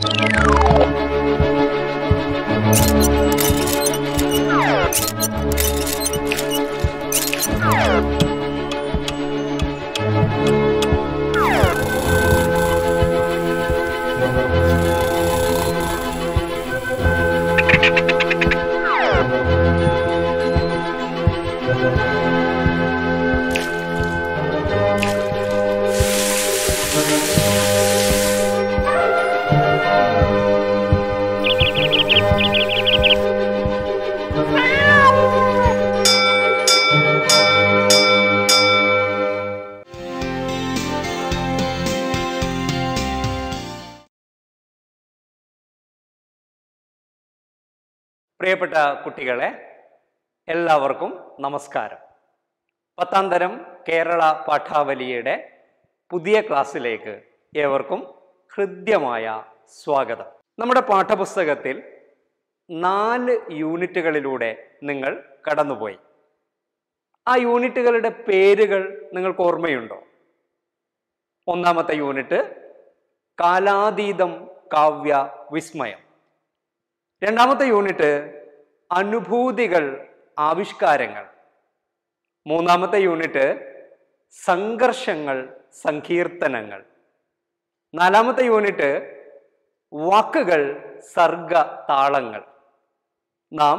Oh. കുട്ടികളെ എല്ലാവർക്കും നമസ്കാരം പത്താം തരം കേരള പാഠാവലിയുടെ പുതിയ ക്ലാസ്സിലേക്ക് ഏവർക്കും ഹൃദ്യമായ സ്വാഗതം നമ്മുടെ പാഠപുസ്തകത്തിൽ നാല് യൂണിറ്റുകളിലൂടെ നിങ്ങൾ കടന്നുപോയി ആ യൂണിറ്റുകളുടെ പേരുകൾ നിങ്ങൾക്ക് ഓർമ്മയുണ്ടോ ഒന്നാമത്തെ യൂണിറ്റ് കാലാതീതം കാവ്യ വിസ്മയം രണ്ടാമത്തെ യൂണിറ്റ് അനുഭൂതികൾ ആവിഷ്കാരങ്ങൾ മൂന്നാമത്തെ യൂണിറ്റ് സംഘർഷങ്ങൾ സങ്കീർത്തനങ്ങൾ നാലാമത്തെ യൂണിറ്റ് വാക്കുകൾ സർഗ താളങ്ങൾ നാം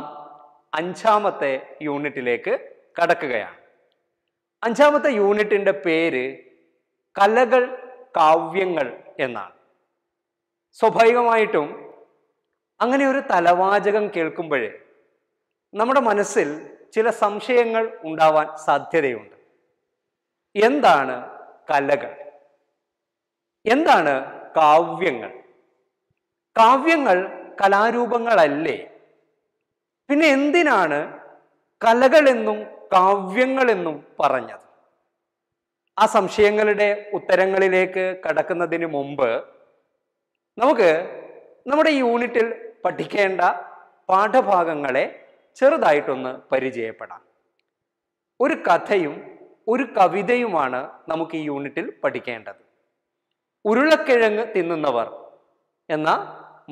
അഞ്ചാമത്തെ യൂണിറ്റിലേക്ക് കടക്കുകയാണ് അഞ്ചാമത്തെ യൂണിറ്റിൻ്റെ പേര് കലകൾ കാവ്യങ്ങൾ എന്നാണ് സ്വാഭാവികമായിട്ടും അങ്ങനെ ഒരു തലവാചകം കേൾക്കുമ്പോഴേ നമ്മുടെ മനസ്സിൽ ചില സംശയങ്ങൾ ഉണ്ടാവാൻ സാധ്യതയുണ്ട് എന്താണ് കലകൾ എന്താണ് കാവ്യങ്ങൾ കാവ്യങ്ങൾ കലാരൂപങ്ങളല്ലേ പിന്നെ എന്തിനാണ് കലകളെന്നും കാവ്യങ്ങളെന്നും പറഞ്ഞത് ആ സംശയങ്ങളുടെ ഉത്തരങ്ങളിലേക്ക് കടക്കുന്നതിന് മുമ്പ് നമുക്ക് നമ്മുടെ യൂണിറ്റിൽ പഠിക്കേണ്ട പാഠഭാഗങ്ങളെ ചെറുതായിട്ടൊന്ന് പരിചയപ്പെടാം ഒരു കഥയും ഒരു കവിതയുമാണ് നമുക്ക് ഈ യൂണിറ്റിൽ പഠിക്കേണ്ടത് ഉരുളക്കിഴങ്ങ് തിന്നുന്നവർ എന്ന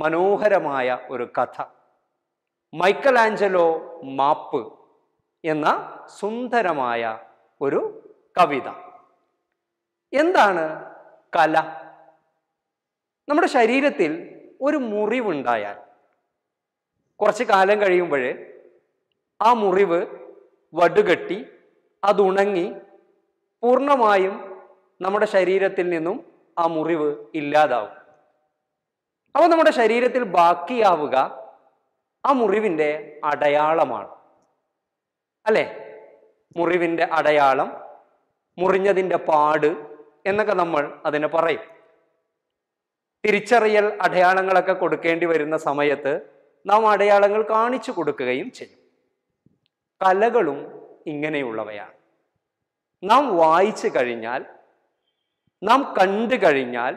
മനോഹരമായ ഒരു കഥ മൈക്കൽ ആഞ്ചലോ മാപ്പ് എന്ന സുന്ദരമായ ഒരു കവിത എന്താണ് കല നമ്മുടെ ശരീരത്തിൽ ഒരു മുറിവുണ്ടായാൽ കുറച്ച് കാലം കഴിയുമ്പോൾ ആ മുറിവ് വടുകെട്ടി ഉണങ്ങി പൂർണ്ണമായും നമ്മുടെ ശരീരത്തിൽ നിന്നും ആ മുറിവ് ഇല്ലാതാവും അപ്പോൾ നമ്മുടെ ശരീരത്തിൽ ബാക്കിയാവുക ആ മുറിവിൻ്റെ അടയാളമാണ് അല്ലേ മുറിവിൻ്റെ അടയാളം മുറിഞ്ഞതിൻ്റെ പാട് എന്നൊക്കെ നമ്മൾ അതിനെ പറയും തിരിച്ചറിയൽ അടയാളങ്ങളൊക്കെ കൊടുക്കേണ്ടി വരുന്ന സമയത്ത് നാം അടയാളങ്ങൾ കാണിച്ചു കൊടുക്കുകയും ചെയ്യും കലകളും ഇങ്ങനെയുള്ളവയാണ് നാം വായിച്ചു കഴിഞ്ഞാൽ നാം കണ്ടു കഴിഞ്ഞാൽ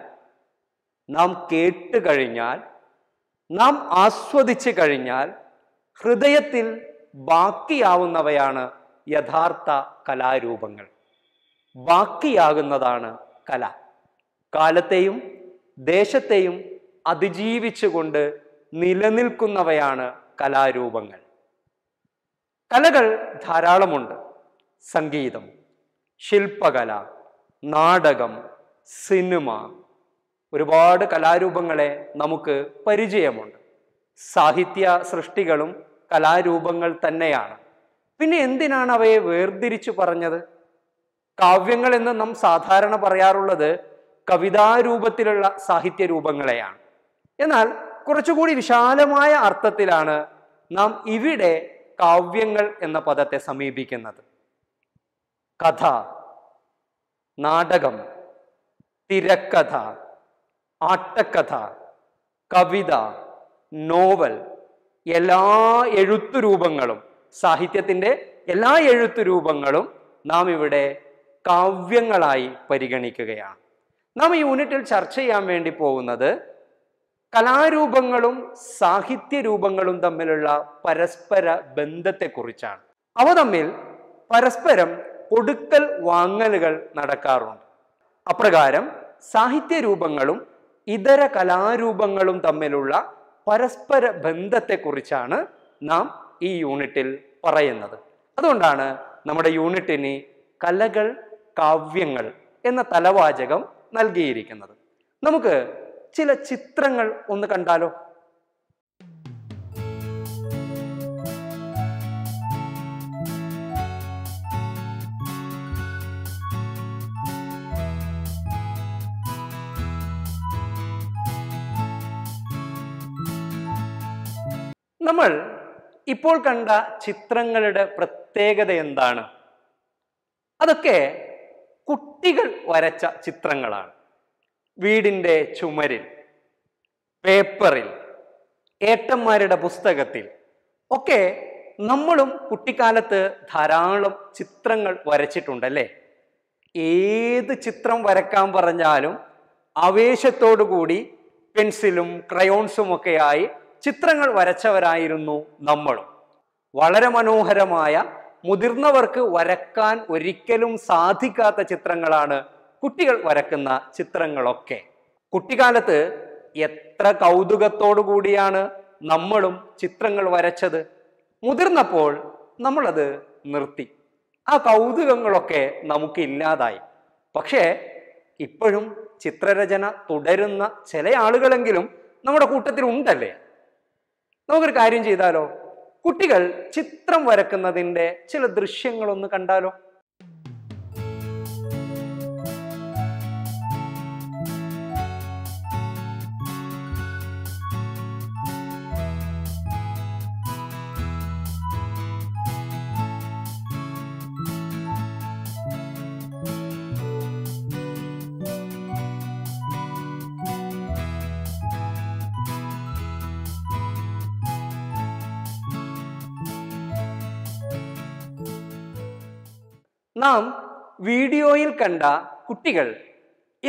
നാം കേട്ടു കഴിഞ്ഞാൽ നാം ആസ്വദിച്ചു കഴിഞ്ഞാൽ ഹൃദയത്തിൽ ബാക്കിയാവുന്നവയാണ് യഥാർത്ഥ കലാരൂപങ്ങൾ ബാക്കിയാകുന്നതാണ് കല കാലത്തെയും ദേശത്തെയും അതിജീവിച്ചുകൊണ്ട് നിലനിൽക്കുന്നവയാണ് കലാരൂപങ്ങൾ കലകൾ ധാരാളമുണ്ട് സംഗീതം ശില്പകല നാടകം സിനിമ ഒരുപാട് കലാരൂപങ്ങളെ നമുക്ക് പരിചയമുണ്ട് സാഹിത്യ സൃഷ്ടികളും കലാരൂപങ്ങൾ തന്നെയാണ് പിന്നെ എന്തിനാണ് അവയെ വേർതിരിച്ചു പറഞ്ഞത് കാവ്യങ്ങൾ എന്ന് നാം സാധാരണ പറയാറുള്ളത് കവിതാരൂപത്തിലുള്ള സാഹിത്യ രൂപങ്ങളെയാണ് എന്നാൽ കുറച്ചുകൂടി വിശാലമായ അർത്ഥത്തിലാണ് നാം ഇവിടെ കാവ്യങ്ങൾ എന്ന പദത്തെ സമീപിക്കുന്നത് കഥ നാടകം തിരക്കഥ ആട്ടക്കഥ കവിത നോവൽ എല്ലാ എഴുത്തു രൂപങ്ങളും സാഹിത്യത്തിൻ്റെ എല്ലാ എഴുത്തു രൂപങ്ങളും നാം ഇവിടെ കാവ്യങ്ങളായി പരിഗണിക്കുകയാണ് നാം ഈ യൂണിറ്റിൽ ചർച്ച ചെയ്യാൻ വേണ്ടി പോകുന്നത് കലാരൂപങ്ങളും സാഹിത്യ രൂപങ്ങളും തമ്മിലുള്ള പരസ്പര ബന്ധത്തെക്കുറിച്ചാണ് അവ തമ്മിൽ പരസ്പരം കൊടുക്കൽ വാങ്ങലുകൾ നടക്കാറുണ്ട് അപ്രകാരം സാഹിത്യ രൂപങ്ങളും ഇതര കലാരൂപങ്ങളും തമ്മിലുള്ള പരസ്പര ബന്ധത്തെക്കുറിച്ചാണ് നാം ഈ യൂണിറ്റിൽ പറയുന്നത് അതുകൊണ്ടാണ് നമ്മുടെ യൂണിറ്റിന് കലകൾ കാവ്യങ്ങൾ എന്ന തലവാചകം നൽകിയിരിക്കുന്നത് നമുക്ക് ചില ചിത്രങ്ങൾ ഒന്ന് കണ്ടാലോ നമ്മൾ ഇപ്പോൾ കണ്ട ചിത്രങ്ങളുടെ പ്രത്യേകത എന്താണ് അതൊക്കെ കുട്ടികൾ വരച്ച ചിത്രങ്ങളാണ് വീടിൻ്റെ ചുമരിൽ പേപ്പറിൽ ഏട്ടന്മാരുടെ പുസ്തകത്തിൽ ഒക്കെ നമ്മളും കുട്ടിക്കാലത്ത് ധാരാളം ചിത്രങ്ങൾ വരച്ചിട്ടുണ്ടല്ലേ ഏത് ചിത്രം വരക്കാൻ പറഞ്ഞാലും കൂടി പെൻസിലും ക്രയോൺസും ഒക്കെയായി ചിത്രങ്ങൾ വരച്ചവരായിരുന്നു നമ്മളും വളരെ മനോഹരമായ മുതിർന്നവർക്ക് വരക്കാൻ ഒരിക്കലും സാധിക്കാത്ത ചിത്രങ്ങളാണ് കുട്ടികൾ വരക്കുന്ന ചിത്രങ്ങളൊക്കെ കുട്ടിക്കാലത്ത് എത്ര കൗതുകത്തോടു കൂടിയാണ് നമ്മളും ചിത്രങ്ങൾ വരച്ചത് മുതിർന്നപ്പോൾ നമ്മളത് നിർത്തി ആ കൗതുകങ്ങളൊക്കെ ഇല്ലാതായി പക്ഷേ ഇപ്പോഴും ചിത്രരചന തുടരുന്ന ചില ആളുകളെങ്കിലും നമ്മുടെ കൂട്ടത്തിൽ ഉണ്ടല്ലേ നമുക്കൊരു കാര്യം ചെയ്താലോ കുട്ടികൾ ചിത്രം വരക്കുന്നതിൻ്റെ ചില ദൃശ്യങ്ങളൊന്ന് കണ്ടാലോ നാം വീഡിയോയിൽ കണ്ട കുട്ടികൾ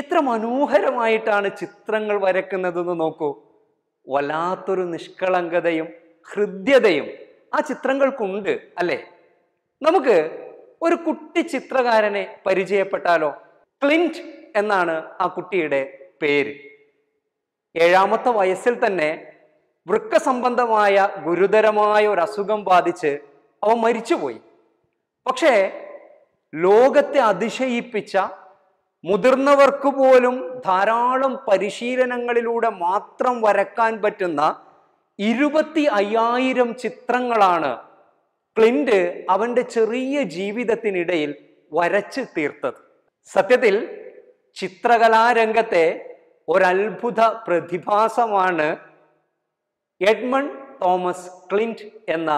എത്ര മനോഹരമായിട്ടാണ് ചിത്രങ്ങൾ വരക്കുന്നതെന്ന് നോക്കൂ വല്ലാത്തൊരു നിഷ്കളങ്കതയും ഹൃദ്യതയും ആ ചിത്രങ്ങൾക്കുണ്ട് അല്ലേ നമുക്ക് ഒരു കുട്ടി ചിത്രകാരനെ പരിചയപ്പെട്ടാലോ ക്ലിൻറ്റ് എന്നാണ് ആ കുട്ടിയുടെ പേര് ഏഴാമത്തെ വയസ്സിൽ തന്നെ വൃക്ക സംബന്ധമായ ഗുരുതരമായ ഒരു അസുഖം ബാധിച്ച് അവ മരിച്ചുപോയി പക്ഷേ ലോകത്തെ അതിശയിപ്പിച്ച മുതിർന്നവർക്ക് പോലും ധാരാളം പരിശീലനങ്ങളിലൂടെ മാത്രം വരക്കാൻ പറ്റുന്ന ഇരുപത്തി അയ്യായിരം ചിത്രങ്ങളാണ് ക്ലിൻറ്റ് അവൻ്റെ ചെറിയ ജീവിതത്തിനിടയിൽ വരച്ച് തീർത്തത് സത്യത്തിൽ ചിത്രകലാരംഗത്തെ ഒരത്ഭുത പ്രതിഭാസമാണ് എഡ്മണ്ട് തോമസ് ക്ലിൻറ്റ് എന്ന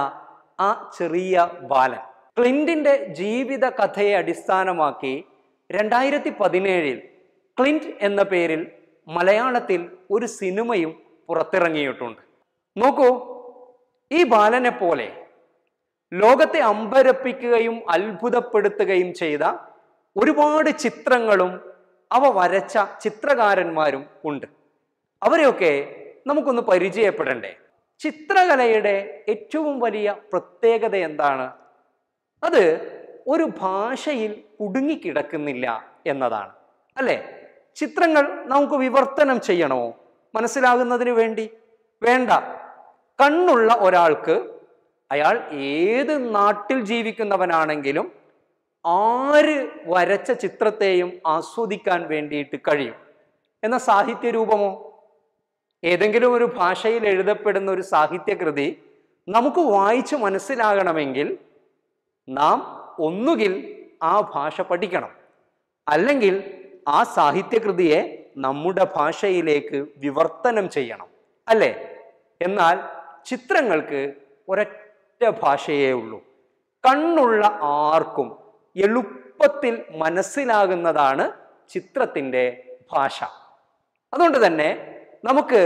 ആ ചെറിയ ബാലൻ ക്ലിൻറ്റിൻ്റെ ജീവിത കഥയെ അടിസ്ഥാനമാക്കി രണ്ടായിരത്തി പതിനേഴിൽ ക്ലിൻറ്റ് എന്ന പേരിൽ മലയാളത്തിൽ ഒരു സിനിമയും പുറത്തിറങ്ങിയിട്ടുണ്ട് നോക്കൂ ഈ ബാലനെ പോലെ ലോകത്തെ അമ്പരപ്പിക്കുകയും അത്ഭുതപ്പെടുത്തുകയും ചെയ്ത ഒരുപാട് ചിത്രങ്ങളും അവ വരച്ച ചിത്രകാരന്മാരും ഉണ്ട് അവരെയൊക്കെ നമുക്കൊന്ന് പരിചയപ്പെടണ്ടേ ചിത്രകലയുടെ ഏറ്റവും വലിയ പ്രത്യേകത എന്താണ് അത് ഒരു ഭാഷയിൽ കുടുങ്ങിക്കിടക്കുന്നില്ല എന്നതാണ് അല്ലേ ചിത്രങ്ങൾ നമുക്ക് വിവർത്തനം ചെയ്യണമോ മനസ്സിലാകുന്നതിന് വേണ്ടി വേണ്ട കണ്ണുള്ള ഒരാൾക്ക് അയാൾ ഏത് നാട്ടിൽ ജീവിക്കുന്നവനാണെങ്കിലും ആര് വരച്ച ചിത്രത്തെയും ആസ്വദിക്കാൻ വേണ്ടിയിട്ട് കഴിയും എന്ന സാഹിത്യ രൂപമോ ഏതെങ്കിലും ഒരു ഭാഷയിൽ എഴുതപ്പെടുന്ന ഒരു സാഹിത്യകൃതി നമുക്ക് വായിച്ച് മനസ്സിലാകണമെങ്കിൽ നാം ഒന്നുകിൽ ആ ഭാഷ പഠിക്കണം അല്ലെങ്കിൽ ആ സാഹിത്യകൃതിയെ നമ്മുടെ ഭാഷയിലേക്ക് വിവർത്തനം ചെയ്യണം അല്ലേ എന്നാൽ ചിത്രങ്ങൾക്ക് ഒരൊറ്റ ഭാഷയേ ഉള്ളൂ കണ്ണുള്ള ആർക്കും എളുപ്പത്തിൽ മനസ്സിലാകുന്നതാണ് ചിത്രത്തിൻ്റെ ഭാഷ അതുകൊണ്ട് തന്നെ നമുക്ക്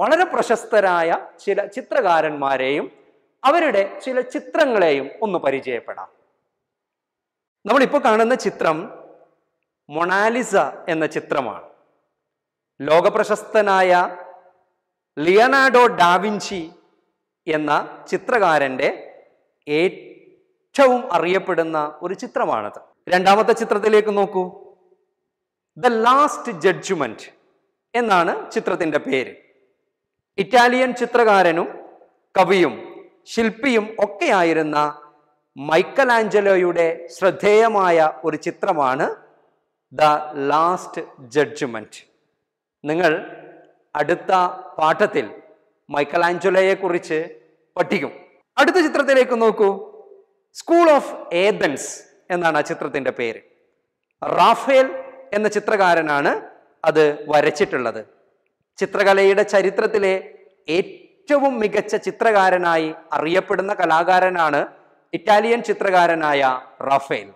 വളരെ പ്രശസ്തരായ ചില ചിത്രകാരന്മാരെയും അവരുടെ ചില ചിത്രങ്ങളെയും ഒന്ന് പരിചയപ്പെടാം നമ്മളിപ്പോൾ കാണുന്ന ചിത്രം മൊണാലിസ എന്ന ചിത്രമാണ് ലോകപ്രശസ്തനായ ലിയനാർഡോ ഡാവിൻചി എന്ന ചിത്രകാരൻ്റെ ഏറ്റവും അറിയപ്പെടുന്ന ഒരു ചിത്രമാണത് രണ്ടാമത്തെ ചിത്രത്തിലേക്ക് നോക്കൂ ദ ലാസ്റ്റ് ജഡ്ജ്മെന്റ് എന്നാണ് ചിത്രത്തിൻ്റെ പേര് ഇറ്റാലിയൻ ചിത്രകാരനും കവിയും ശില്പിയും ഒക്കെയായിരുന്ന മൈക്കലാഞ്ചലോയുടെ ശ്രദ്ധേയമായ ഒരു ചിത്രമാണ് ദ ലാസ്റ്റ് ജഡ്ജ്മെൻറ്റ് നിങ്ങൾ അടുത്ത പാഠത്തിൽ മൈക്കലാഞ്ചലോയെക്കുറിച്ച് പഠിക്കും അടുത്ത ചിത്രത്തിലേക്ക് നോക്കൂ സ്കൂൾ ഓഫ് ഏതൻസ് എന്നാണ് ആ ചിത്രത്തിൻ്റെ പേര് റാഫേൽ എന്ന ചിത്രകാരനാണ് അത് വരച്ചിട്ടുള്ളത് ചിത്രകലയുടെ ചരിത്രത്തിലെ ഏറ്റവും ഏറ്റവും മികച്ച ചിത്രകാരനായി അറിയപ്പെടുന്ന കലാകാരനാണ് ഇറ്റാലിയൻ ചിത്രകാരനായ റാഫേൽ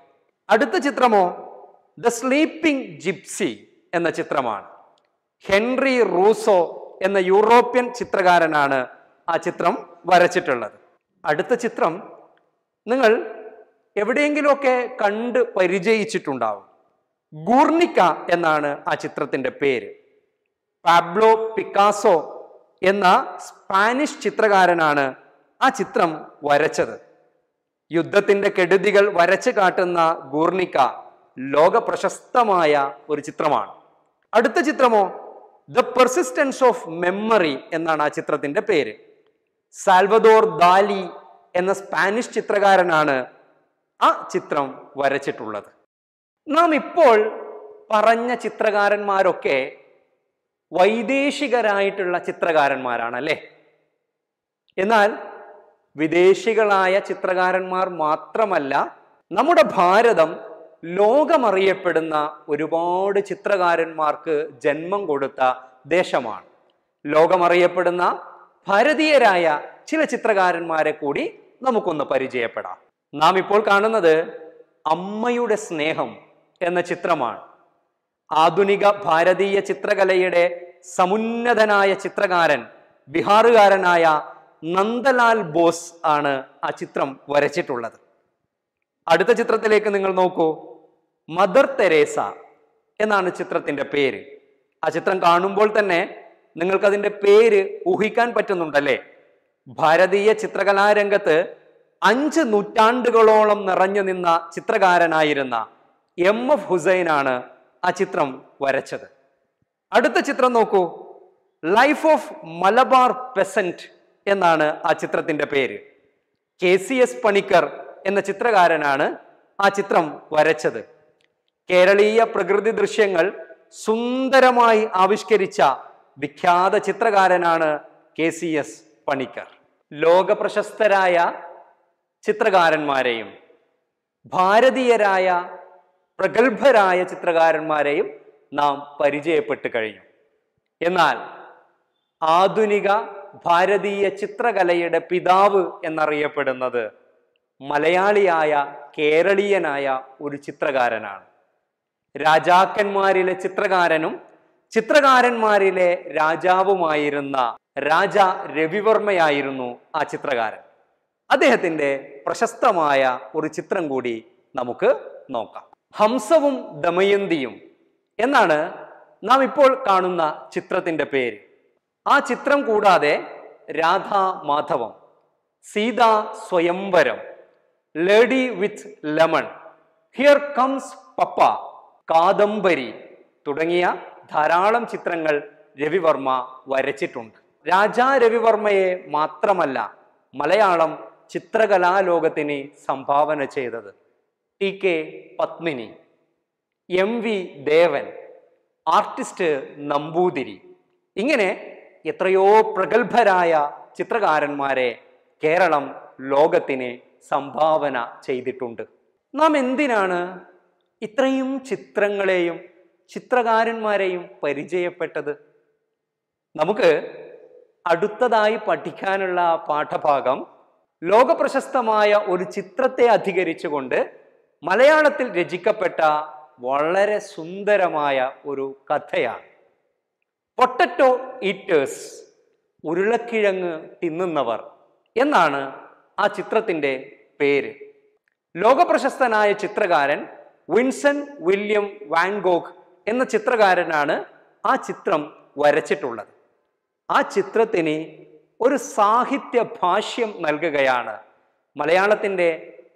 അടുത്ത ചിത്രമോ ദ സ്ലീപ്പിംഗ് ജിപ്സി എന്ന ചിത്രമാണ് ഹെൻറി റൂസോ എന്ന യൂറോപ്യൻ ചിത്രകാരനാണ് ആ ചിത്രം വരച്ചിട്ടുള്ളത് അടുത്ത ചിത്രം നിങ്ങൾ എവിടെയെങ്കിലുമൊക്കെ കണ്ട് പരിചയിച്ചിട്ടുണ്ടാവും ഗൂർണിക്ക എന്നാണ് ആ ചിത്രത്തിൻ്റെ പേര് പാബ്ലോ പിക്കാസോ എന്ന സ്പാനിഷ് ചിത്രകാരനാണ് ആ ചിത്രം വരച്ചത് യുദ്ധത്തിന്റെ കെടുതികൾ വരച്ചു കാട്ടുന്ന ഗൂർണിക്ക ലോക പ്രശസ്തമായ ഒരു ചിത്രമാണ് അടുത്ത ചിത്രമോ ദ പെർസിസ്റ്റൻസ് ഓഫ് മെമ്മറി എന്നാണ് ആ ചിത്രത്തിന്റെ പേര് സാൽവദോർ ദാലി എന്ന സ്പാനിഷ് ചിത്രകാരനാണ് ആ ചിത്രം വരച്ചിട്ടുള്ളത് നാം ഇപ്പോൾ പറഞ്ഞ ചിത്രകാരന്മാരൊക്കെ വൈദേശികരായിട്ടുള്ള ചിത്രകാരന്മാരാണ് അല്ലേ എന്നാൽ വിദേശികളായ ചിത്രകാരന്മാർ മാത്രമല്ല നമ്മുടെ ഭാരതം ലോകമറിയപ്പെടുന്ന ഒരുപാട് ചിത്രകാരന്മാർക്ക് ജന്മം കൊടുത്ത ദേശമാണ് ലോകമറിയപ്പെടുന്ന ഭാരതീയരായ ചില ചിത്രകാരന്മാരെ കൂടി നമുക്കൊന്ന് പരിചയപ്പെടാം നാം ഇപ്പോൾ കാണുന്നത് അമ്മയുടെ സ്നേഹം എന്ന ചിത്രമാണ് ആധുനിക ഭാരതീയ ചിത്രകലയുടെ സമുന്നതനായ ചിത്രകാരൻ ബിഹാറുകാരനായ നന്ദലാൽ ബോസ് ആണ് ആ ചിത്രം വരച്ചിട്ടുള്ളത് അടുത്ത ചിത്രത്തിലേക്ക് നിങ്ങൾ നോക്കൂ മദർ തെരേസ എന്നാണ് ചിത്രത്തിന്റെ പേര് ആ ചിത്രം കാണുമ്പോൾ തന്നെ നിങ്ങൾക്കതിൻ്റെ പേര് ഊഹിക്കാൻ പറ്റുന്നുണ്ടല്ലേ ഭാരതീയ ചിത്രകലാരംഗത്ത് അഞ്ച് നൂറ്റാണ്ടുകളോളം നിറഞ്ഞു നിന്ന ചിത്രകാരനായിരുന്ന എം എഫ് ഹുസൈനാണ് ആ ചിത്രം വരച്ചത് അടുത്ത ചിത്രം നോക്കൂ ലൈഫ് ഓഫ് മലബാർ പെസൻറ്റ് എന്നാണ് ആ ചിത്രത്തിൻ്റെ പേര് കെ സി എസ് പണിക്കർ എന്ന ചിത്രകാരനാണ് ആ ചിത്രം വരച്ചത് കേരളീയ പ്രകൃതി ദൃശ്യങ്ങൾ സുന്ദരമായി ആവിഷ്കരിച്ച വിഖ്യാത ചിത്രകാരനാണ് കെ സി എസ് പണിക്കർ ലോക പ്രശസ്തരായ ചിത്രകാരന്മാരെയും ഭാരതീയരായ പ്രഗത്ഭരായ ചിത്രകാരന്മാരെയും നാം പരിചയപ്പെട്ട് കഴിഞ്ഞു എന്നാൽ ആധുനിക ഭാരതീയ ചിത്രകലയുടെ പിതാവ് എന്നറിയപ്പെടുന്നത് മലയാളിയായ കേരളീയനായ ഒരു ചിത്രകാരനാണ് രാജാക്കന്മാരിലെ ചിത്രകാരനും ചിത്രകാരന്മാരിലെ രാജാവുമായിരുന്ന രാജ രവിവർമ്മയായിരുന്നു ആ ചിത്രകാരൻ അദ്ദേഹത്തിൻ്റെ പ്രശസ്തമായ ഒരു ചിത്രം കൂടി നമുക്ക് നോക്കാം ഹംസവും ദമയന്തിയും എന്നാണ് നാം ഇപ്പോൾ കാണുന്ന ചിത്രത്തിൻ്റെ പേര് ആ ചിത്രം കൂടാതെ Radha Madhavam Seetha Swayamvaram lady with lemon here comes papa Kadambari തുടങ്ങിയ ധാരാളം ചിത്രങ്ങൾ രവിവർമ്മ വരച്ചിട്ടുണ്ട് രാജാ രവിവർമ്മയെ മാത്രമല്ല മലയാളം ചിത്രകലാലോകത്തിന് സംഭാവന ചെയ്തത് T K Padmini M V Devan artist Namboothiri ഇങ്ങനെ എത്രയോ പ്രഗത്ഭരായ ചിത്രകാരന്മാരെ കേരളം ലോകത്തിന് സംഭാവന ചെയ്തിട്ടുണ്ട് നാം എന്തിനാണ് ഇത്രയും ചിത്രങ്ങളെയും ചിത്രകാരന്മാരെയും പരിചയപ്പെട്ടത് നമുക്ക് അടുത്തതായി പഠിക്കാനുള്ള പാഠഭാഗം ലോകപ്രശസ്തമായ ഒരു ചിത്രത്തെ അധികരിച്ചുകൊണ്ട് മലയാളത്തിൽ രചിക്കപ്പെട്ട വളരെ സുന്ദരമായ ഒരു കഥയാണ് പൊട്ടറ്റോ ഈറ്റേഴ്സ് ഉരുളക്കിഴങ്ങ് തിന്നുന്നവർ എന്നാണ് ആ ചിത്രത്തിൻ്റെ പേര് ലോകപ്രശസ്തനായ ചിത്രകാരൻ വിൻസൺ വില്യം വാൻഗോഗ് എന്ന ചിത്രകാരനാണ് ആ ചിത്രം വരച്ചിട്ടുള്ളത് ആ ചിത്രത്തിന് ഒരു സാഹിത്യ ഭാഷ്യം നൽകുകയാണ് മലയാളത്തിൻ്റെ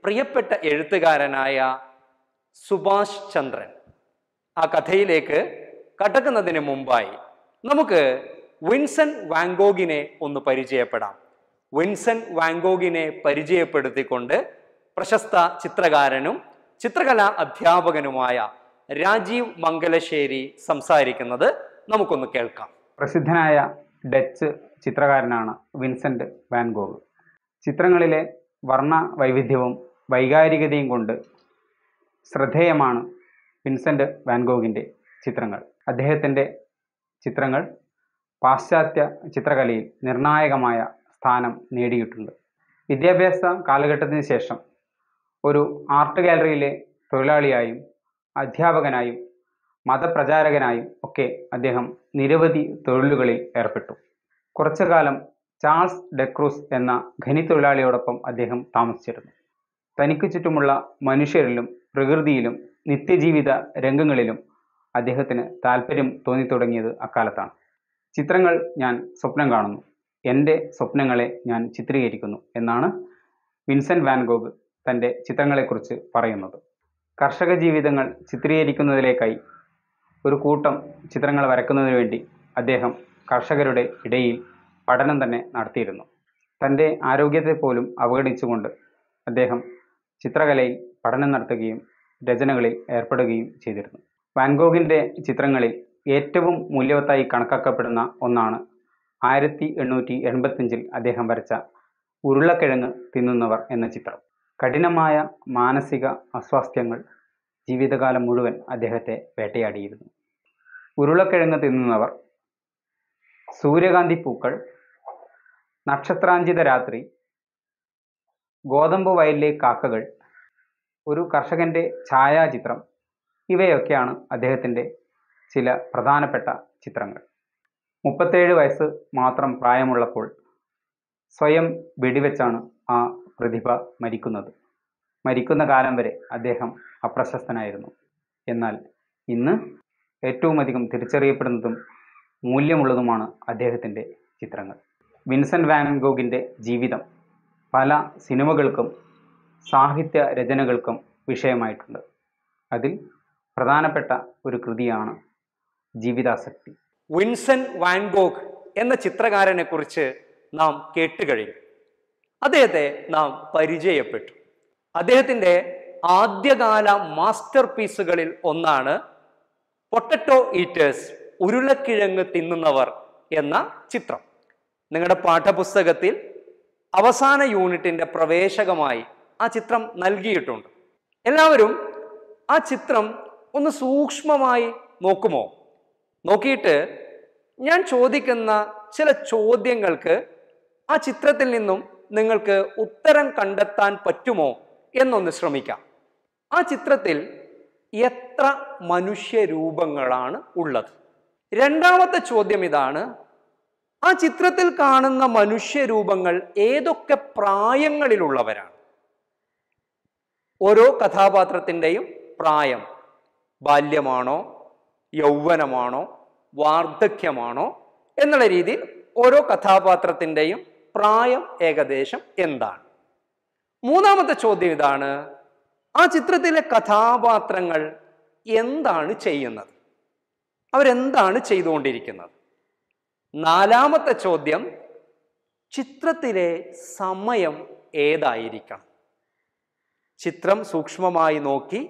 പ്രിയപ്പെട്ട എഴുത്തുകാരനായ സുഭാഷ് ചന്ദ്രൻ ആ കഥയിലേക്ക് കടക്കുന്നതിന് മുമ്പായി നമുക്ക് വിൻസൻ വാങ്കോഗിനെ ഒന്ന് പരിചയപ്പെടാം വിൻസൻ വാങ്കോഗിനെ പരിചയപ്പെടുത്തിക്കൊണ്ട് പ്രശസ്ത ചിത്രകാരനും ചിത്രകലാ അധ്യാപകനുമായ രാജീവ് മംഗലശ്ശേരി സംസാരിക്കുന്നത് നമുക്കൊന്ന് കേൾക്കാം പ്രസിദ്ധനായ ഡച്ച് ചിത്രകാരനാണ് വിൻസെന്റ് വാൻഗോഗ് ചിത്രങ്ങളിലെ വർണ്ണ വൈവിധ്യവും വൈകാരികതയും കൊണ്ട് ശ്രദ്ധേയമാണ് വിൻസെൻ്റ് വാൻഗോഗിൻ്റെ ചിത്രങ്ങൾ അദ്ദേഹത്തിൻ്റെ ചിത്രങ്ങൾ പാശ്ചാത്യ ചിത്രകലയിൽ നിർണായകമായ സ്ഥാനം നേടിയിട്ടുണ്ട് വിദ്യാഭ്യാസ കാലഘട്ടത്തിന് ശേഷം ഒരു ആർട്ട് ഗാലറിയിലെ തൊഴിലാളിയായും അധ്യാപകനായും മതപ്രചാരകനായും ഒക്കെ അദ്ദേഹം നിരവധി തൊഴിലുകളിൽ ഏർപ്പെട്ടു കുറച്ചു കാലം ചാൾസ് ഡെക്രൂസ് എന്ന ഖനി തൊഴിലാളിയോടൊപ്പം അദ്ദേഹം താമസിച്ചിരുന്നു തനിക്ക് ചുറ്റുമുള്ള മനുഷ്യരിലും പ്രകൃതിയിലും നിത്യജീവിത രംഗങ്ങളിലും അദ്ദേഹത്തിന് താല്പര്യം തോന്നിത്തുടങ്ങിയത് അക്കാലത്താണ് ചിത്രങ്ങൾ ഞാൻ സ്വപ്നം കാണുന്നു എൻ്റെ സ്വപ്നങ്ങളെ ഞാൻ ചിത്രീകരിക്കുന്നു എന്നാണ് വിൻസെൻ്റ് വാൻഗോഗ് തൻ്റെ ചിത്രങ്ങളെക്കുറിച്ച് പറയുന്നത് കർഷക ജീവിതങ്ങൾ ചിത്രീകരിക്കുന്നതിലേക്കായി ഒരു കൂട്ടം ചിത്രങ്ങൾ വരക്കുന്നതിന് വേണ്ടി അദ്ദേഹം കർഷകരുടെ ഇടയിൽ പഠനം തന്നെ നടത്തിയിരുന്നു തൻ്റെ ആരോഗ്യത്തെ പോലും അവഗണിച്ചുകൊണ്ട് അദ്ദേഹം ചിത്രകലയിൽ പഠനം നടത്തുകയും രചനകളിൽ ഏർപ്പെടുകയും ചെയ്തിരുന്നു വാൻഗോഗിൻ്റെ ചിത്രങ്ങളിൽ ഏറ്റവും മൂല്യവത്തായി കണക്കാക്കപ്പെടുന്ന ഒന്നാണ് ആയിരത്തി എണ്ണൂറ്റി എൺപത്തഞ്ചിൽ അദ്ദേഹം വരച്ച ഉരുളക്കിഴങ്ങ് തിന്നുന്നവർ എന്ന ചിത്രം കഠിനമായ മാനസിക അസ്വാസ്ഥ്യങ്ങൾ ജീവിതകാലം മുഴുവൻ അദ്ദേഹത്തെ വേട്ടയാടിയിരുന്നു ഉരുളക്കിഴങ്ങ് തിന്നുന്നവർ സൂര്യകാന്തി പൂക്കൾ നക്ഷത്രാഞ്ചിത രാത്രി ഗോതമ്പ് വയലിലെ കാക്കകൾ ഒരു കർഷകൻ്റെ ഛായാചിത്രം ഇവയൊക്കെയാണ് അദ്ദേഹത്തിൻ്റെ ചില പ്രധാനപ്പെട്ട ചിത്രങ്ങൾ മുപ്പത്തേഴ് വയസ്സ് മാത്രം പ്രായമുള്ളപ്പോൾ സ്വയം വെടിവെച്ചാണ് ആ പ്രതിഭ മരിക്കുന്നത് മരിക്കുന്ന കാലം വരെ അദ്ദേഹം അപ്രശസ്തനായിരുന്നു എന്നാൽ ഇന്ന് ഏറ്റവും അധികം തിരിച്ചറിയപ്പെടുന്നതും മൂല്യമുള്ളതുമാണ് അദ്ദേഹത്തിൻ്റെ ചിത്രങ്ങൾ വിൻസെൻ്റ് വാൻ ഗോഗിൻ്റെ ജീവിതം പല സിനിമകൾക്കും സാഹിത്യ രചനകൾക്കും വിഷയമായിട്ടുണ്ട് അതിൽ പ്രധാനപ്പെട്ട ഒരു കൃതിയാണ് ജീവിതാസക്തി വിൻസൻ വാൻഗോഗ് എന്ന ചിത്രകാരനെ കുറിച്ച് നാം കേട്ടുകഴിഞ്ഞു അദ്ദേഹത്തെ നാം പരിചയപ്പെട്ടു അദ്ദേഹത്തിൻ്റെ ആദ്യകാല മാസ്റ്റർ പീസുകളിൽ ഒന്നാണ് പൊട്ടറ്റോ ഈറ്റേഴ്സ് ഉരുളക്കിഴങ്ങ് തിന്നുന്നവർ എന്ന ചിത്രം നിങ്ങളുടെ പാഠപുസ്തകത്തിൽ അവസാന യൂണിറ്റിൻ്റെ പ്രവേശകമായി ആ ചിത്രം നൽകിയിട്ടുണ്ട് എല്ലാവരും ആ ചിത്രം ഒന്ന് സൂക്ഷ്മമായി നോക്കുമോ നോക്കിയിട്ട് ഞാൻ ചോദിക്കുന്ന ചില ചോദ്യങ്ങൾക്ക് ആ ചിത്രത്തിൽ നിന്നും നിങ്ങൾക്ക് ഉത്തരം കണ്ടെത്താൻ പറ്റുമോ എന്നൊന്ന് ശ്രമിക്കാം ആ ചിത്രത്തിൽ എത്ര മനുഷ്യരൂപങ്ങളാണ് ഉള്ളത് രണ്ടാമത്തെ ചോദ്യം ഇതാണ് ആ ചിത്രത്തിൽ കാണുന്ന മനുഷ്യരൂപങ്ങൾ ഏതൊക്കെ പ്രായങ്ങളിലുള്ളവരാണ് ഓരോ കഥാപാത്രത്തിൻ്റെയും പ്രായം ബാല്യമാണോ യൗവനമാണോ വാർദ്ധക്യമാണോ എന്നുള്ള രീതിയിൽ ഓരോ കഥാപാത്രത്തിൻ്റെയും പ്രായം ഏകദേശം എന്താണ് മൂന്നാമത്തെ ചോദ്യം ഇതാണ് ആ ചിത്രത്തിലെ കഥാപാത്രങ്ങൾ എന്താണ് ചെയ്യുന്നത് അവരെന്താണ് ചെയ്തുകൊണ്ടിരിക്കുന്നത് നാലാമത്തെ ചോദ്യം ചിത്രത്തിലെ സമയം ഏതായിരിക്കണം ചിത്രം സൂക്ഷ്മമായി നോക്കി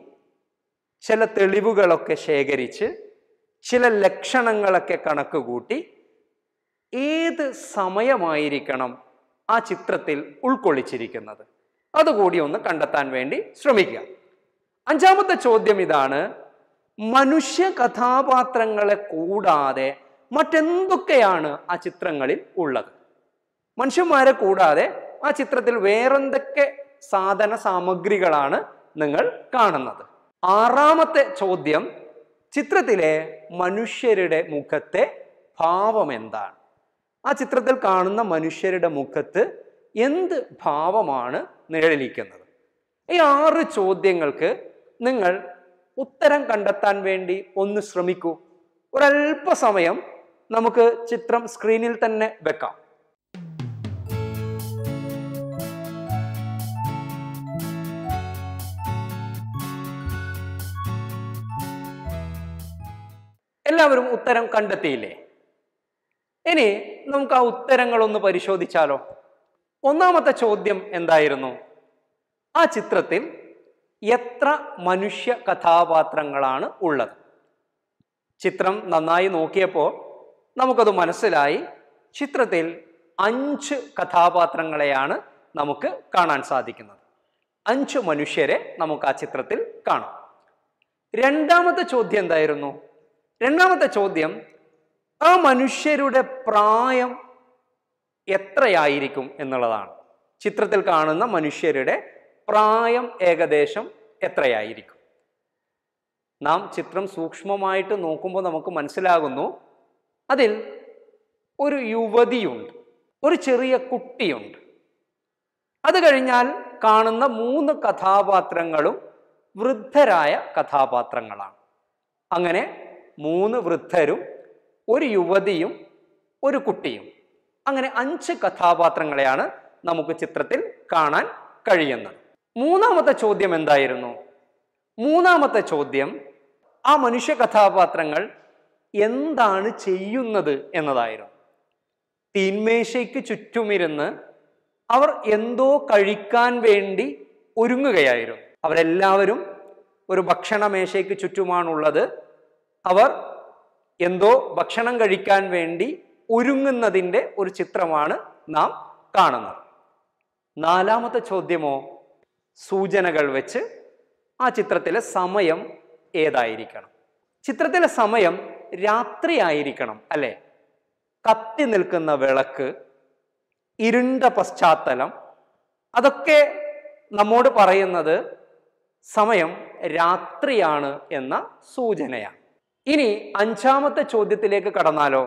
ചില തെളിവുകളൊക്കെ ശേഖരിച്ച് ചില ലക്ഷണങ്ങളൊക്കെ കണക്ക് കൂട്ടി ഏത് സമയമായിരിക്കണം ആ ചിത്രത്തിൽ ഉൾക്കൊള്ളിച്ചിരിക്കുന്നത് അതുകൂടി ഒന്ന് കണ്ടെത്താൻ വേണ്ടി ശ്രമിക്കുക അഞ്ചാമത്തെ ചോദ്യം ഇതാണ് മനുഷ്യ കഥാപാത്രങ്ങളെ കൂടാതെ മറ്റെന്തൊക്കെയാണ് ആ ചിത്രങ്ങളിൽ ഉള്ളത് മനുഷ്യന്മാരെ കൂടാതെ ആ ചിത്രത്തിൽ വേറെന്തൊക്കെ സാധന സാമഗ്രികളാണ് നിങ്ങൾ കാണുന്നത് ആറാമത്തെ ചോദ്യം ചിത്രത്തിലെ മനുഷ്യരുടെ മുഖത്തെ ഭാവം എന്താണ് ആ ചിത്രത്തിൽ കാണുന്ന മനുഷ്യരുടെ മുഖത്ത് എന്ത് ഭാവമാണ് നിഴലിക്കുന്നത് ഈ ആറ് ചോദ്യങ്ങൾക്ക് നിങ്ങൾ ഉത്തരം കണ്ടെത്താൻ വേണ്ടി ഒന്ന് ശ്രമിക്കൂ ഒരല്പസമയം നമുക്ക് ചിത്രം സ്ക്രീനിൽ തന്നെ വെക്കാം എല്ലാവരും ഉത്തരം കണ്ടെത്തിയില്ലേ ഇനി നമുക്ക് ആ ഉത്തരങ്ങളൊന്ന് പരിശോധിച്ചാലോ ഒന്നാമത്തെ ചോദ്യം എന്തായിരുന്നു ആ ചിത്രത്തിൽ എത്ര മനുഷ്യ കഥാപാത്രങ്ങളാണ് ഉള്ളത് ചിത്രം നന്നായി നോക്കിയപ്പോൾ നമുക്കത് മനസ്സിലായി ചിത്രത്തിൽ അഞ്ച് കഥാപാത്രങ്ങളെയാണ് നമുക്ക് കാണാൻ സാധിക്കുന്നത് അഞ്ച് മനുഷ്യരെ നമുക്ക് ആ ചിത്രത്തിൽ കാണാം രണ്ടാമത്തെ ചോദ്യം എന്തായിരുന്നു രണ്ടാമത്തെ ചോദ്യം ആ മനുഷ്യരുടെ പ്രായം എത്രയായിരിക്കും എന്നുള്ളതാണ് ചിത്രത്തിൽ കാണുന്ന മനുഷ്യരുടെ പ്രായം ഏകദേശം എത്രയായിരിക്കും നാം ചിത്രം സൂക്ഷ്മമായിട്ട് നോക്കുമ്പോൾ നമുക്ക് മനസ്സിലാകുന്നു അതിൽ ഒരു യുവതിയുണ്ട് ഒരു ചെറിയ കുട്ടിയുണ്ട് അത് കഴിഞ്ഞാൽ കാണുന്ന മൂന്ന് കഥാപാത്രങ്ങളും വൃദ്ധരായ കഥാപാത്രങ്ങളാണ് അങ്ങനെ മൂന്ന് വൃദ്ധരും ഒരു യുവതിയും ഒരു കുട്ടിയും അങ്ങനെ അഞ്ച് കഥാപാത്രങ്ങളെയാണ് നമുക്ക് ചിത്രത്തിൽ കാണാൻ കഴിയുന്നത് മൂന്നാമത്തെ ചോദ്യം എന്തായിരുന്നു മൂന്നാമത്തെ ചോദ്യം ആ മനുഷ്യ കഥാപാത്രങ്ങൾ എന്താണ് ചെയ്യുന്നത് എന്നതായിരുന്നു തീന്മേശയ്ക്ക് ചുറ്റുമിരുന്ന് അവർ എന്തോ കഴിക്കാൻ വേണ്ടി ഒരുങ്ങുകയായിരുന്നു അവരെല്ലാവരും ഒരു ഭക്ഷണമേശയ്ക്ക് ചുറ്റുമാണുള്ളത് അവർ എന്തോ ഭക്ഷണം കഴിക്കാൻ വേണ്ടി ഒരുങ്ങുന്നതിൻ്റെ ഒരു ചിത്രമാണ് നാം കാണുന്നത് നാലാമത്തെ ചോദ്യമോ സൂചനകൾ വെച്ച് ആ ചിത്രത്തിലെ സമയം ഏതായിരിക്കണം ചിത്രത്തിലെ സമയം രാത്രിയായിരിക്കണം അല്ലേ കത്തി നിൽക്കുന്ന വിളക്ക് ഇരുണ്ട പശ്ചാത്തലം അതൊക്കെ നമ്മോട് പറയുന്നത് സമയം രാത്രിയാണ് എന്ന സൂചനയാണ് ഇനി അഞ്ചാമത്തെ ചോദ്യത്തിലേക്ക് കടന്നാലോ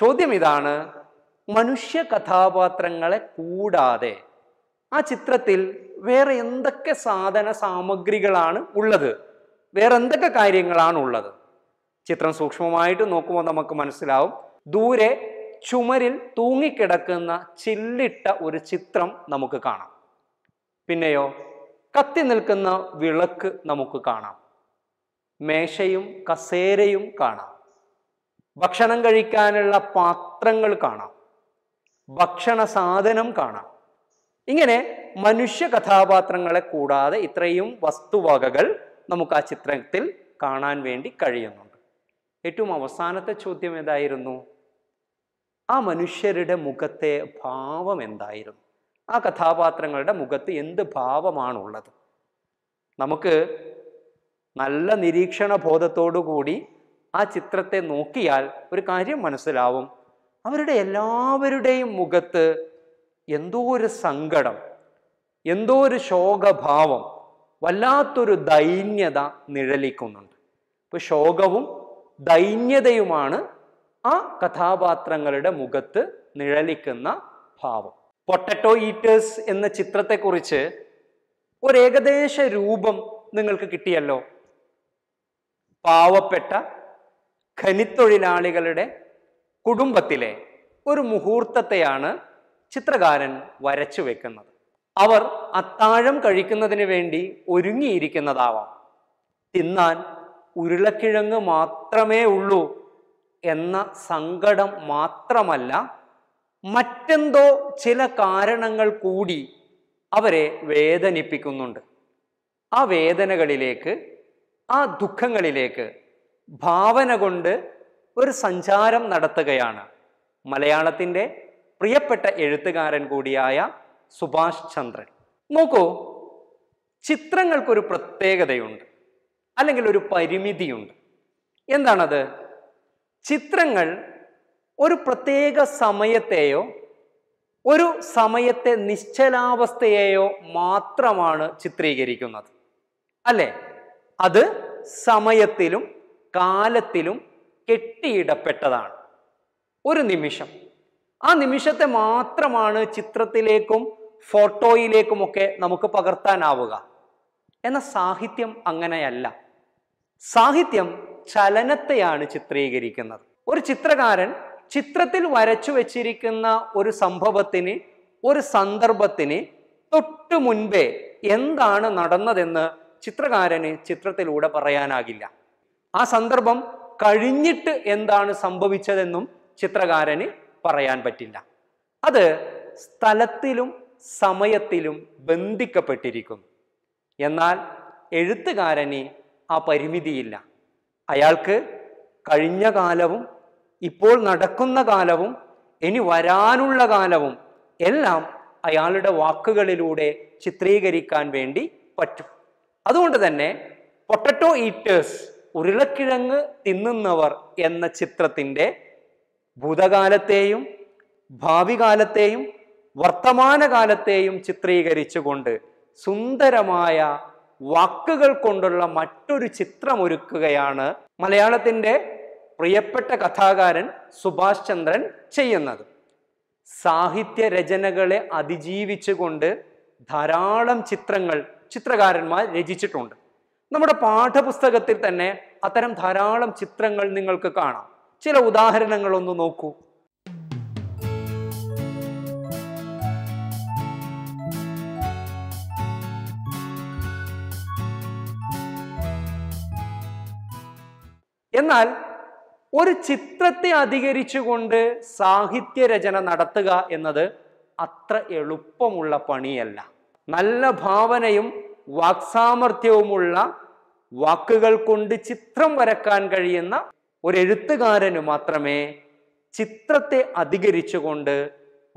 ചോദ്യം ഇതാണ് മനുഷ്യ കഥാപാത്രങ്ങളെ കൂടാതെ ആ ചിത്രത്തിൽ വേറെ എന്തൊക്കെ സാധന സാമഗ്രികളാണ് ഉള്ളത് വേറെ എന്തൊക്കെ കാര്യങ്ങളാണ് ഉള്ളത് ചിത്രം സൂക്ഷ്മമായിട്ട് നോക്കുമ്പോൾ നമുക്ക് മനസ്സിലാവും ദൂരെ ചുമരിൽ തൂങ്ങിക്കിടക്കുന്ന ചില്ലിട്ട ഒരു ചിത്രം നമുക്ക് കാണാം പിന്നെയോ കത്തി നിൽക്കുന്ന വിളക്ക് നമുക്ക് കാണാം മേശയും കസേരയും കാണാം ഭക്ഷണം കഴിക്കാനുള്ള പാത്രങ്ങൾ കാണാം ഭക്ഷണ സാധനം കാണാം ഇങ്ങനെ മനുഷ്യ കഥാപാത്രങ്ങളെ കൂടാതെ ഇത്രയും വസ്തുവകകൾ നമുക്ക് ആ ചിത്രത്തിൽ കാണാൻ വേണ്ടി കഴിയുന്നുണ്ട് ഏറ്റവും അവസാനത്തെ ചോദ്യം ഏതായിരുന്നു ആ മനുഷ്യരുടെ മുഖത്തെ ഭാവം എന്തായിരുന്നു ആ കഥാപാത്രങ്ങളുടെ മുഖത്ത് എന്ത് ഭാവമാണുള്ളത് നമുക്ക് നല്ല നിരീക്ഷണ ബോധത്തോടുകൂടി ആ ചിത്രത്തെ നോക്കിയാൽ ഒരു കാര്യം മനസ്സിലാവും അവരുടെ എല്ലാവരുടെയും മുഖത്ത് എന്തോ ഒരു സങ്കടം എന്തോ ഒരു ശോകഭാവം വല്ലാത്തൊരു ദൈന്യത നിഴലിക്കുന്നുണ്ട് ഇപ്പോൾ ശോകവും ദൈന്യതയുമാണ് ആ കഥാപാത്രങ്ങളുടെ മുഖത്ത് നിഴലിക്കുന്ന ഭാവം പൊട്ടറ്റോ ഈറ്റേഴ്സ് എന്ന ചിത്രത്തെക്കുറിച്ച് ഒരു ഏകദേശ രൂപം നിങ്ങൾക്ക് കിട്ടിയല്ലോ പാവപ്പെട്ട ഖനിത്തൊഴിലാളികളുടെ കുടുംബത്തിലെ ഒരു മുഹൂർത്തത്തെയാണ് ചിത്രകാരൻ വരച്ചു വെക്കുന്നത് അവർ അത്താഴം കഴിക്കുന്നതിന് വേണ്ടി ഒരുങ്ങിയിരിക്കുന്നതാവാം തിന്നാൻ ഉരുളക്കിഴങ്ങ് മാത്രമേ ഉള്ളൂ എന്ന സങ്കടം മാത്രമല്ല മറ്റെന്തോ ചില കാരണങ്ങൾ കൂടി അവരെ വേദനിപ്പിക്കുന്നുണ്ട് ആ വേദനകളിലേക്ക് ആ ദുഃഖങ്ങളിലേക്ക് ഭാവന കൊണ്ട് ഒരു സഞ്ചാരം നടത്തുകയാണ് മലയാളത്തിൻ്റെ പ്രിയപ്പെട്ട എഴുത്തുകാരൻ കൂടിയായ സുഭാഷ് ചന്ദ്രൻ നോക്കൂ ചിത്രങ്ങൾക്കൊരു പ്രത്യേകതയുണ്ട് അല്ലെങ്കിൽ ഒരു പരിമിതിയുണ്ട് എന്താണത് ചിത്രങ്ങൾ ഒരു പ്രത്യേക സമയത്തെയോ ഒരു സമയത്തെ നിശ്ചലാവസ്ഥയെയോ മാത്രമാണ് ചിത്രീകരിക്കുന്നത് അല്ലേ അത് സമയത്തിലും കാലത്തിലും കെട്ടിയിടപ്പെട്ടതാണ് ഒരു നിമിഷം ആ നിമിഷത്തെ മാത്രമാണ് ചിത്രത്തിലേക്കും ഫോട്ടോയിലേക്കുമൊക്കെ നമുക്ക് പകർത്താനാവുക എന്ന സാഹിത്യം അങ്ങനെയല്ല സാഹിത്യം ചലനത്തെയാണ് ചിത്രീകരിക്കുന്നത് ഒരു ചിത്രകാരൻ ചിത്രത്തിൽ വരച്ചു വച്ചിരിക്കുന്ന ഒരു സംഭവത്തിന് ഒരു സന്ദർഭത്തിന് തൊട്ടു മുൻപേ എന്താണ് നടന്നതെന്ന് ചിത്രകാരന് ചിത്രത്തിലൂടെ പറയാനാകില്ല ആ സന്ദർഭം കഴിഞ്ഞിട്ട് എന്താണ് സംഭവിച്ചതെന്നും ചിത്രകാരന് പറയാൻ പറ്റില്ല അത് സ്ഥലത്തിലും സമയത്തിലും ബന്ധിക്കപ്പെട്ടിരിക്കും എന്നാൽ എഴുത്തുകാരന് ആ പരിമിതിയില്ല അയാൾക്ക് കഴിഞ്ഞ കാലവും ഇപ്പോൾ നടക്കുന്ന കാലവും ഇനി വരാനുള്ള കാലവും എല്ലാം അയാളുടെ വാക്കുകളിലൂടെ ചിത്രീകരിക്കാൻ വേണ്ടി പറ്റും അതുകൊണ്ട് തന്നെ പൊട്ടറ്റോ ഈറ്റേഴ്സ് ഉരുളക്കിഴങ്ങ് തിന്നുന്നവർ എന്ന ചിത്രത്തിൻ്റെ ഭൂതകാലത്തെയും ഭാവി കാലത്തെയും വർത്തമാനകാലത്തെയും ചിത്രീകരിച്ചുകൊണ്ട് സുന്ദരമായ വാക്കുകൾ കൊണ്ടുള്ള മറ്റൊരു ചിത്രം ഒരുക്കുകയാണ് മലയാളത്തിൻ്റെ പ്രിയപ്പെട്ട കഥാകാരൻ സുഭാഷ് ചന്ദ്രൻ ചെയ്യുന്നത് സാഹിത്യ രചനകളെ അതിജീവിച്ചുകൊണ്ട് ധാരാളം ചിത്രങ്ങൾ ചിത്രകാരന്മാർ രചിച്ചിട്ടുണ്ട് നമ്മുടെ പാഠപുസ്തകത്തിൽ തന്നെ അത്തരം ധാരാളം ചിത്രങ്ങൾ നിങ്ങൾക്ക് കാണാം ചില ഉദാഹരണങ്ങളൊന്ന് നോക്കൂ എന്നാൽ ഒരു ചിത്രത്തെ അധികരിച്ചുകൊണ്ട് സാഹിത്യരചന നടത്തുക എന്നത് അത്ര എളുപ്പമുള്ള പണിയല്ല നല്ല ഭാവനയും വാക്സാമർഥ്യവുമുള്ള വാക്കുകൾ കൊണ്ട് ചിത്രം വരക്കാൻ കഴിയുന്ന ഒരു എഴുത്തുകാരന് മാത്രമേ ചിത്രത്തെ അധികരിച്ചുകൊണ്ട്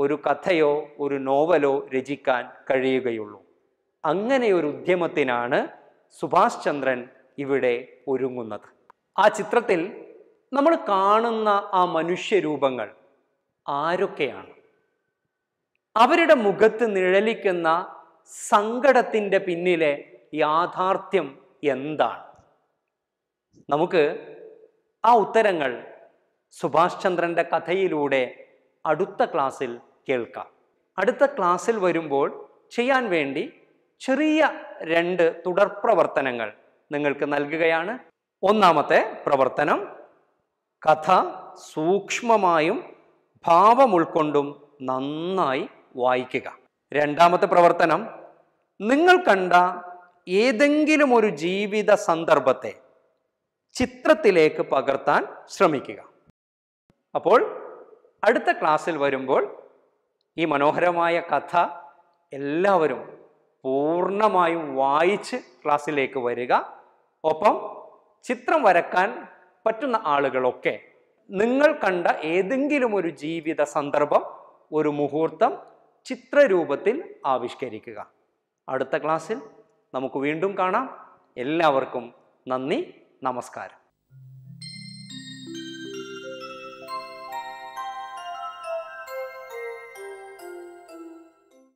ഒരു കഥയോ ഒരു നോവലോ രചിക്കാൻ കഴിയുകയുള്ളൂ അങ്ങനെ ഒരു ഉദ്യമത്തിനാണ് സുഭാഷ് ചന്ദ്രൻ ഇവിടെ ഒരുങ്ങുന്നത് ആ ചിത്രത്തിൽ നമ്മൾ കാണുന്ന ആ മനുഷ്യരൂപങ്ങൾ ആരൊക്കെയാണ് അവരുടെ മുഖത്ത് നിഴലിക്കുന്ന സങ്കടത്തിൻ്റെ പിന്നിലെ യാഥാർത്ഥ്യം എന്താണ് നമുക്ക് ആ ഉത്തരങ്ങൾ സുഭാഷ് ചന്ദ്രൻ്റെ കഥയിലൂടെ അടുത്ത ക്ലാസ്സിൽ കേൾക്കാം അടുത്ത ക്ലാസ്സിൽ വരുമ്പോൾ ചെയ്യാൻ വേണ്ടി ചെറിയ രണ്ട് തുടർപ്രവർത്തനങ്ങൾ നിങ്ങൾക്ക് നൽകുകയാണ് ഒന്നാമത്തെ പ്രവർത്തനം കഥ സൂക്ഷ്മമായും ഭാവം ഉൾക്കൊണ്ടും നന്നായി വായിക്കുക രണ്ടാമത്തെ പ്രവർത്തനം നിങ്ങൾ കണ്ട ഏതെങ്കിലും ഒരു ജീവിത സന്ദർഭത്തെ ചിത്രത്തിലേക്ക് പകർത്താൻ ശ്രമിക്കുക അപ്പോൾ അടുത്ത ക്ലാസ്സിൽ വരുമ്പോൾ ഈ മനോഹരമായ കഥ എല്ലാവരും പൂർണ്ണമായും വായിച്ച് ക്ലാസ്സിലേക്ക് വരിക ഒപ്പം ചിത്രം വരക്കാൻ പറ്റുന്ന ആളുകളൊക്കെ നിങ്ങൾ കണ്ട ഏതെങ്കിലും ഒരു ജീവിത സന്ദർഭം ഒരു മുഹൂർത്തം ചിത്രരൂപത്തിൽ ആവിഷ്കരിക്കുക അടുത്ത ക്ലാസ്സിൽ നമുക്ക് വീണ്ടും കാണാം എല്ലാവർക്കും നന്ദി നമസ്കാരം